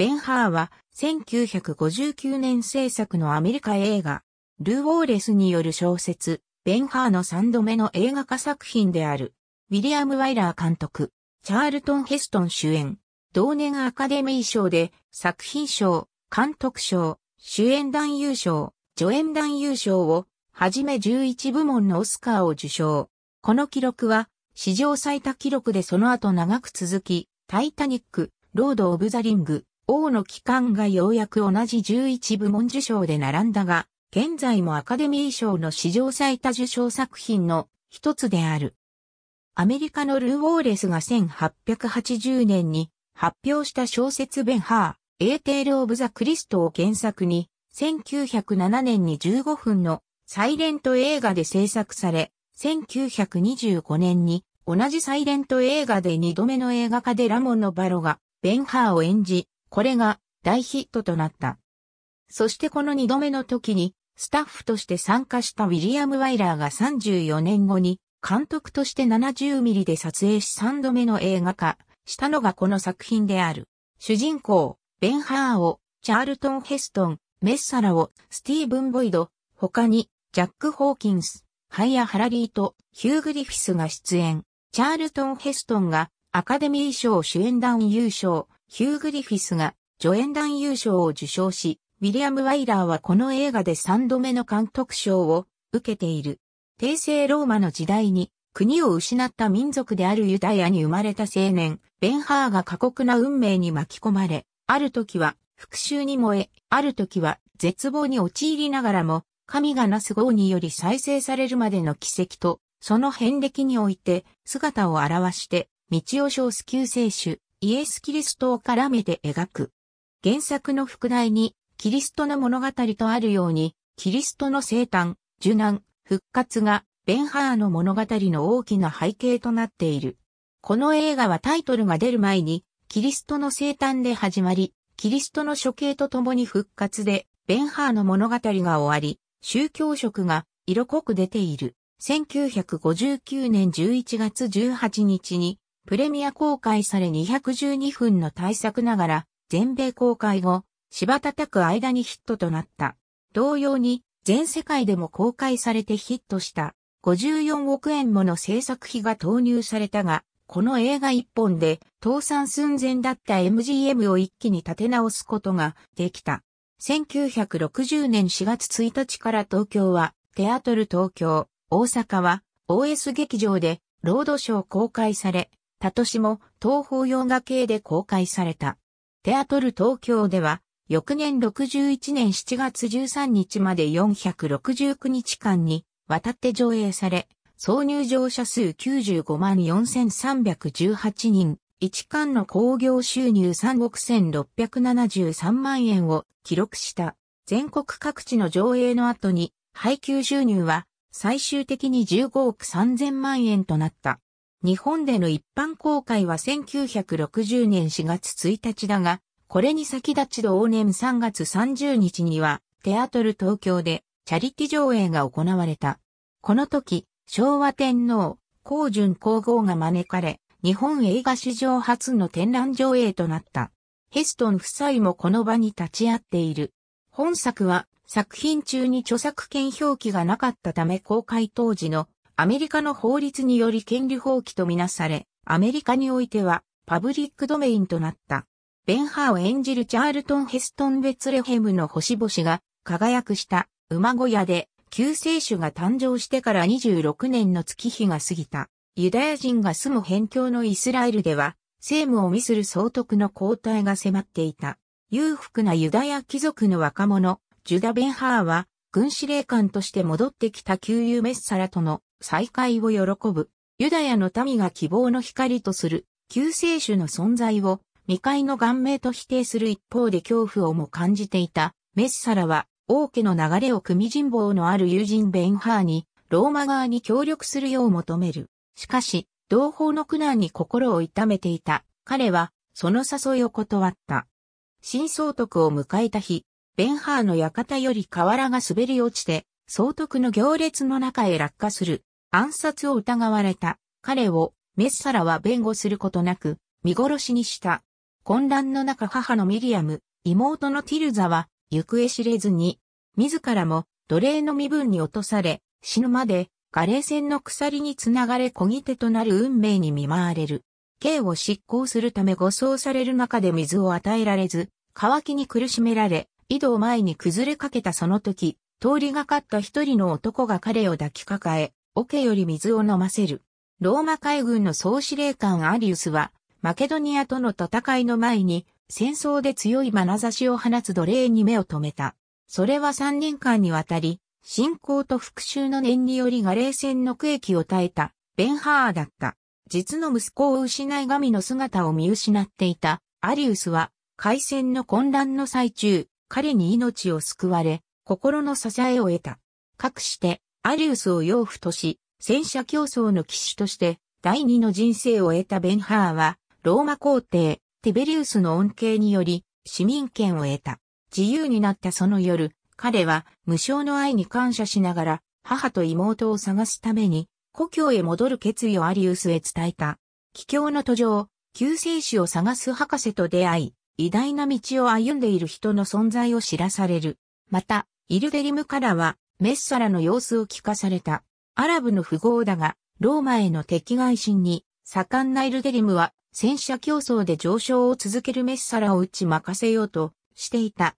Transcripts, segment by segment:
ベン・ハーは1959年制作のアメリカ映画、ルー・ウォーレスによる小説、ベン・ハーの3度目の映画化作品である、ウィリアム・ワイラー監督、チャールトン・ヘストン主演、同年アカデミー賞で作品賞、監督賞、主演男優賞、助演男優賞を、はじめ11部門のオスカーを受賞。この記録は、史上最多記録でその後長く続き、タイタニック、ロード・オブ・ザ・リング、王の期間がようやく同じ11部門受賞で並んだが、現在もアカデミー賞の史上最多受賞作品の一つである。アメリカのルー・ウォーレスが1880年に発表した小説ベンハー、エーテール・オブ・ザ・クリストを原作に、1907年に15分のサイレント映画で制作され、1925年に同じサイレント映画で2度目の映画化でラモンのバロがベンハーを演じ、これが大ヒットとなった。そしてこの2度目の時に、スタッフとして参加したウィリアム・ワイラーが34年後に、監督として70ミリで撮影し3度目の映画化したのがこの作品である。主人公、ベン・ハーを、チャールトン・ヘストン、メッサラを、スティーブン・ボイド、他に、ジャック・ホーキンス、ハイア・ハラリーと、ヒュー・グリフィスが出演。チャールトン・ヘストンが、アカデミー賞主演団優勝、ヒュー・グリフィスが助演男優賞を受賞し、ウィリアム・ワイラーはこの映画で3度目の監督賞を受けている。帝政ローマの時代に国を失った民族であるユダヤに生まれた青年、ベンハーが過酷な運命に巻き込まれ、ある時は復讐に燃え、ある時は絶望に陥りながらも、神がなす号により再生されるまでの奇跡と、その遍歴において姿を現して、道を称す救世主、イエス・キリストを絡めて描く。原作の副題に、キリストの物語とあるように、キリストの生誕、受難、復活が、ベンハーの物語の大きな背景となっている。この映画はタイトルが出る前に、キリストの生誕で始まり、キリストの処刑とともに復活で、ベンハーの物語が終わり、宗教色が色濃く出ている。1959年11月18日にプレミア公開され212分の大作ながら、全米公開後、芝叩く間にヒットとなった。同様に、全世界でも公開されてヒットした、54億円もの制作費が投入されたが、この映画一本で倒産寸前だった MGM を一気に立て直すことができた。1960年4月1日から東京はテアトル東京、大阪は OS 劇場でロードショー公開され、他都市も東方洋画系で公開された。テアトル東京では、翌年61年7月13日まで469日間に渡って上映され、挿入乗者数95万4318人、一巻の興行収入3億1673万円を記録した。全国各地の上映の後に、配給収入は最終的に15億3000万円となった。日本での一般公開は1960年4月1日だが、これに先立ち同年3月30日には、テアトル東京でチャリティ上映が行われた。この時、昭和天皇、皇順皇后が招かれ、日本映画史上初の展覧上映となった。ヘストン夫妻もこの場に立ち会っている。本作は作品中に著作権表記がなかったため公開当時のアメリカの法律により権利放棄とみなされ、アメリカにおいてはパブリックドメインとなった。ベンハーを演じるチャールトン・ヘストン・ベツレヘムの星々が輝くした馬小屋で救世主が誕生してから26年の月日が過ぎた。ユダヤ人が住む辺境のイスラエルでは、政務を見する総督の交代が迫っていた。裕福なユダヤ貴族の若者、ジュダ・ベンハーは、軍司令官として戻ってきた旧友メッサラとの再会を喜ぶ、ユダヤの民が希望の光とする、救世主の存在を、未開の顔面と否定する一方で恐怖をも感じていた、メッサラは、王家の流れを組み人望のある友人ベンハーに、ローマ側に協力するよう求める。しかし、同胞の苦難に心を痛めていた。彼は、その誘いを断った。新総督を迎えた日、ベンハーの館より瓦が滑り落ちて、総督の行列の中へ落下する。暗殺を疑われた彼をメッサラは弁護することなく見殺しにした。混乱の中母のミリアム、妹のティルザは行方知れずに、自らも奴隷の身分に落とされ、死ぬまでガレー船の鎖につながれ小切手となる運命に見舞われる。刑を執行するため護送される中で水を与えられず、乾きに苦しめられ、井戸を前に崩れかけたその時、通りがかった一人の男が彼を抱きかかえ、桶より水を飲ませる。ローマ海軍の総司令官アリウスは、マケドニアとの戦いの前に、戦争で強い眼差しを放つ奴隷に目を留めた。それは3年間にわたり、信仰と復讐の念によりガレー戦の区域を耐えた、ベンハーだった。実の息子を失い神の姿を見失っていた、アリウスは、海戦の混乱の最中、彼に命を救われ、心の支えを得た。かくして、アリウスを養父とし、戦車競争の騎手として第二の人生を得たベンハーは、ローマ皇帝、ティベリウスの恩恵により、市民権を得た。自由になったその夜、彼は無償の愛に感謝しながら、母と妹を探すために、故郷へ戻る決意をアリウスへ伝えた。帰郷の途上、救世主を探す博士と出会い、偉大な道を歩んでいる人の存在を知らされる。また、イルデリムからは、メッサラの様子を聞かされた。アラブの富豪だが、ローマへの敵外心に、盛んなイルデリムは、戦車競争で上昇を続けるメッサラを打ち任せようとしていた。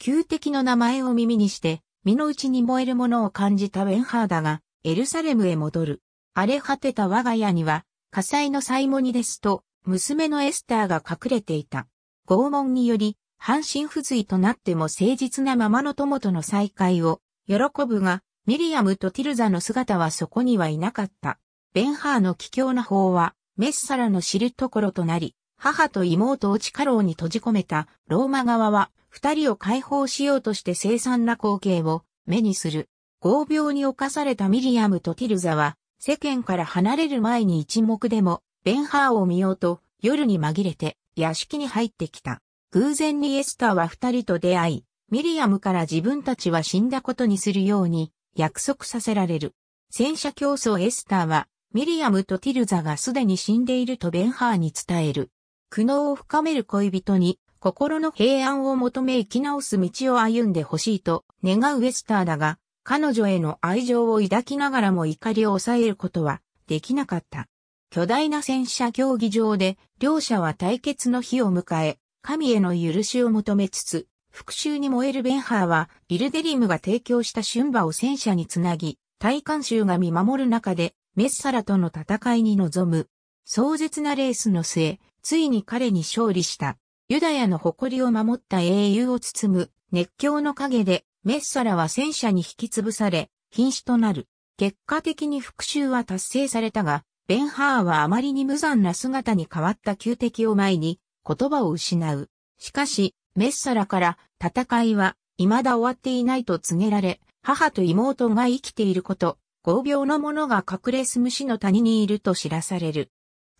旧敵の名前を耳にして、身の内に燃えるものを感じたベンハーダが、エルサレムへ戻る。荒れ果てた我が家には、火災のサイモニですと、娘のエスターが隠れていた。拷問により、半身不随となっても誠実なままの友との再会を喜ぶが、ミリアムとティルザの姿はそこにはいなかった。ベンハーの奇妙な法は、メッサラの知るところとなり、母と妹を地下牢に閉じ込めたローマ側は、二人を解放しようとして凄惨な光景を目にする。合病に侵されたミリアムとティルザは、世間から離れる前に一目でも、ベンハーを見ようと、夜に紛れて、屋敷に入ってきた。偶然にエスターは二人と出会い、ミリアムから自分たちは死んだことにするように約束させられる。戦車競争エスターは、ミリアムとティルザがすでに死んでいるとベンハーに伝える。苦悩を深める恋人に、心の平安を求め生き直す道を歩んでほしいと願うエスターだが、彼女への愛情を抱きながらも怒りを抑えることはできなかった。巨大な戦車競技場で両者は対決の日を迎え、神への許しを求めつつ、復讐に燃えるベンハーは、イルデリムが提供した春馬を戦車につなぎ、大観衆が見守る中で、メッサラとの戦いに臨む。壮絶なレースの末、ついに彼に勝利した。ユダヤの誇りを守った英雄を包む熱狂の陰で、メッサラは戦車に引き潰され、瀕死となる。結果的に復讐は達成されたが、ベンハーはあまりに無残な姿に変わった旧敵を前に、言葉を失う。しかし、メッサラから戦いは未だ終わっていないと告げられ、母と妹が生きていること、合病の者が隠れすむ死の谷にいると知らされる。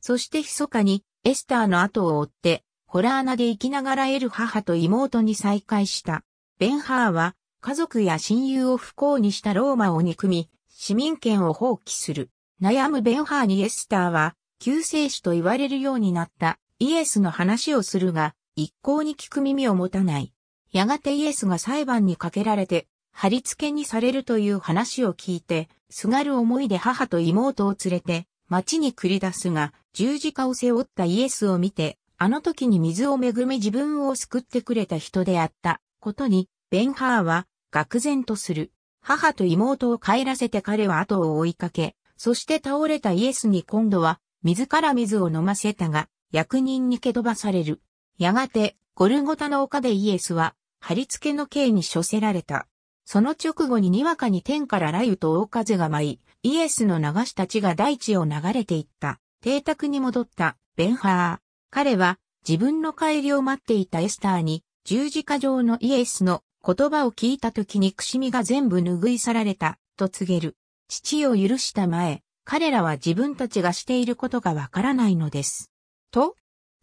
そして密かにエスターの後を追って、ホラー穴で生きながら得る母と妹に再会した。ベンハーは家族や親友を不幸にしたローマを憎み、市民権を放棄する。悩むベンハーにエスターは救世主と言われるようになったイエスの話をするが、一向に聞く耳を持たない。やがてイエスが裁判にかけられて、貼り付けにされるという話を聞いて、すがる思いで母と妹を連れて、町に繰り出すが、十字架を背負ったイエスを見て、あの時に水を恵み自分を救ってくれた人であったことに、ベンハーは、愕然とする。母と妹を帰らせて彼は後を追いかけ、そして倒れたイエスに今度は、水から水を飲ませたが、役人に蹴飛ばされる。やがて、ゴルゴタの丘でイエスは、貼り付けの刑に処せられた。その直後ににわかに天から雷雨と大風が舞い、イエスの流した血が大地を流れていった。邸宅に戻った、ベンハー。彼は、自分の帰りを待っていたエスターに、十字架上のイエスの言葉を聞いた時憎しみが全部拭い去られた、と告げる。父を許した前、彼らは自分たちがしていることがわからないのです。と、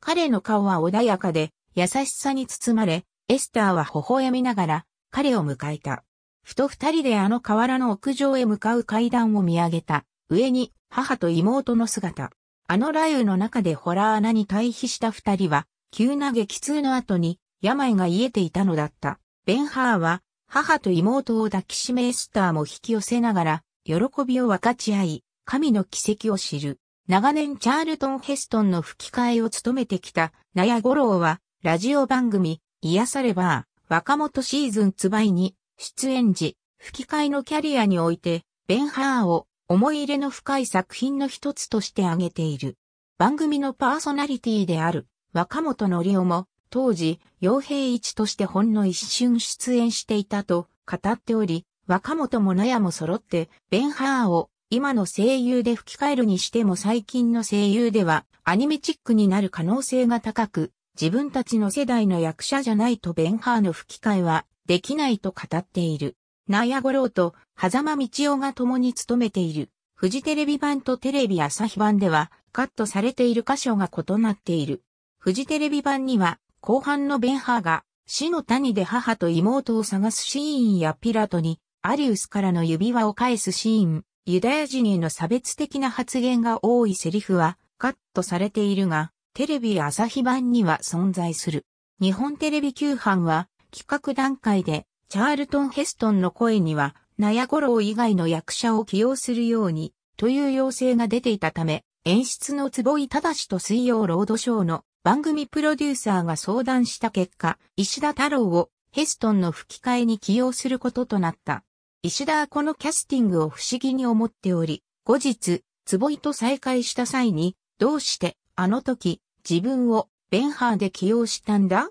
彼の顔は穏やかで、優しさに包まれ、エスターは微笑みながら、彼を迎えた。ふと二人であの河原の屋上へ向かう階段を見上げた。上に、母と妹の姿。あの雷雨の中でホラー穴に退避した二人は、急な激痛の後に、病が癒えていたのだった。ベンハーは、母と妹を抱きしめエスターも引き寄せながら、喜びを分かち合い、神の奇跡を知る。長年チャールトン・ヘストンの吹き替えを務めてきた、ナヤ・ゴローは、ラジオ番組、癒さればー、若元シーズンつばいに、出演時、吹き替えのキャリアにおいて、ベンハーを思い入れの深い作品の一つとして挙げている。番組のパーソナリティである若本のりおも、当時、傭兵一としてほんの一瞬出演していたと語っており、若本もナヤも揃って、ベンハーを今の声優で吹き替えるにしても最近の声優ではアニメチックになる可能性が高く、自分たちの世代の役者じゃないとベンハーの吹き替えはできないと語っている。ナイアゴローと狭間道夫が共に務めている。フジテレビ版とテレビ朝日版ではカットされている箇所が異なっている。フジテレビ版には後半のベンハーが死の谷で母と妹を探すシーンやピラトにアリウスからの指輪を返すシーン、ユダヤ人への差別的な発言が多いセリフはカットされているが、テレビ朝日版には存在する。日本テレビ旧版は企画段階でチャールトン・ヘストンの声にはナヤゴロウ以外の役者を起用するようにという要請が出ていたため、演出の坪井正と水曜ロードショーの番組プロデューサーが相談した結果、石田太郎をヘストンの吹き替えに起用することとなった。石田はこのキャスティングを不思議に思っており、後日、坪井と再会した際に、どうして、あの時、自分を、ベンハーで起用したんだ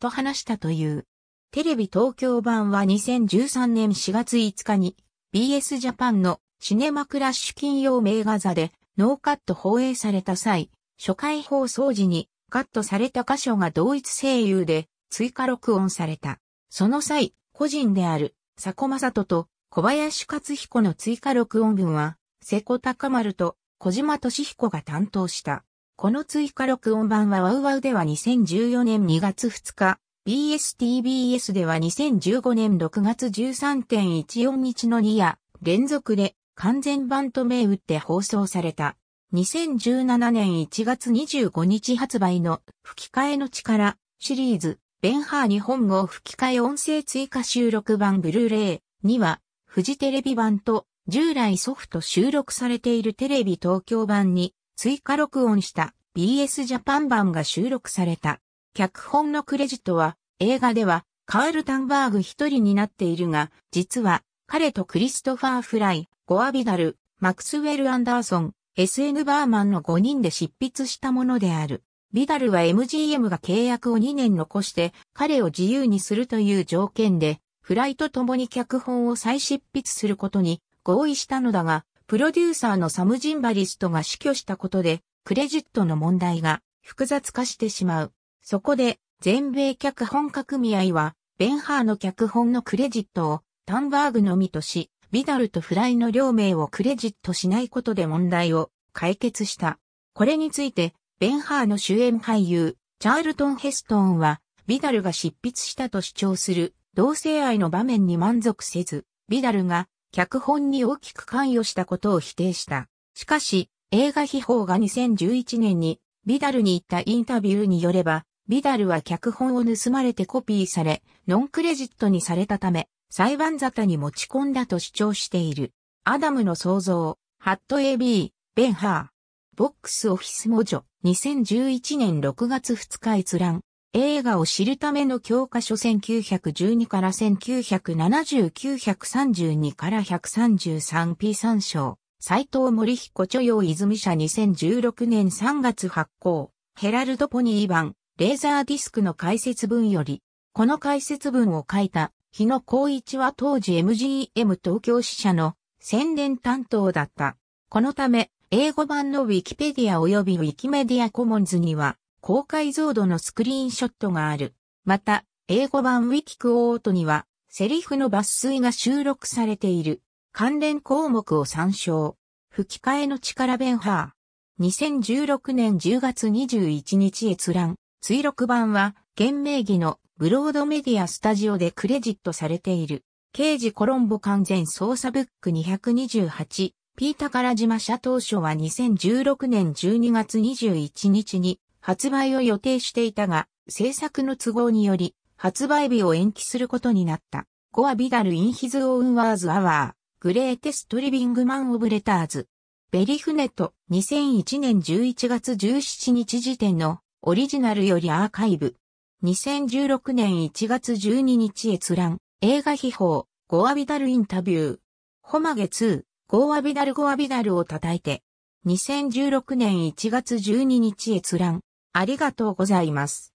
と話したという。テレビ東京版は2013年4月5日に、BS ジャパンのシネマクラッシュ金曜名画座で、ノーカット放映された際、初回放送時に、カットされた箇所が同一声優で、追加録音された。その際、個人である、佐古正人と、小林克彦の追加録音分は、瀬古高丸と小島敏彦が担当した。この追加録音版はワウワウでは2014年2月2日、BSTBS では2015年6月13.14日の2夜連続で完全版と銘打って放送された。2017年1月25日発売の吹き替えの力シリーズベンハー日本語吹き替え音声追加収録版ブルーレイにはフジテレビ版と従来ソフト収録されているテレビ東京版に追加録音した BS ジャパン版が収録された。脚本のクレジットは映画ではカール・タンバーグ一人になっているが、実は彼とクリストファー・フライ、ゴアビダル、マクスウェル・アンダーソン、SN バーマンの5人で執筆したものである。ビダルは MGM が契約を2年残して彼を自由にするという条件でフライと共に脚本を再執筆することに合意したのだが、プロデューサーのサム・ジンバリストが死去したことで、クレジットの問題が複雑化してしまう。そこで、全米脚本家組合は、ベンハーの脚本のクレジットをタンバーグのみとし、ビダルとフライの両名をクレジットしないことで問題を解決した。これについて、ベンハーの主演俳優、チャールトン・ヘストーンは、ビダルが執筆したと主張する同性愛の場面に満足せず、ビダルが脚本に大きく関与したことを否定した。しかし、映画秘宝が2011年にビダルに行ったインタビューによれば、ビダルは脚本を盗まれてコピーされ、ノンクレジットにされたため、裁判沙汰に持ち込んだと主張している。アダムの創造、ハット AB、ベンハー。ボックスオフィスモジョ、2011年6月2日閲覧。映画を知るための教科書1912から1 9 7 9 1 3 2から 133P 参照。斎藤森彦著用泉社2016年3月発行。ヘラルドポニー版、レーザーディスクの解説文より、この解説文を書いた、日野光一は当時 MGM 東京支社の宣伝担当だった。このため、英語版のウィキペディア及びウィキメディアコモンズには、高解像度のスクリーンショットがある。また、英語版ウィキクオートには、セリフの抜粋が収録されている。関連項目を参照。吹き替えの力弁ハー。2016年10月21日閲覧。追録版は、現名義のブロードメディアスタジオでクレジットされている。刑事コロンボ完全捜査ブック228。ピータカラ島社当初は2016年12月21日に発売を予定していたが、制作の都合により、発売日を延期することになった。ゴア・ビダル・イン・ヒズ・オーン・ワーズ・アワー、グレーテスト・リビング・マン・オブ・レターズ。ベリフネット、2001年11月17日時点の、オリジナルよりアーカイブ。2016年1月12日閲覧、映画秘宝、ゴア・ビダル・インタビュー。ホマゲ2、ゴア・ビダル・ゴア・ビダルを叩いて。2016年1月12日閲覧、ありがとうございます。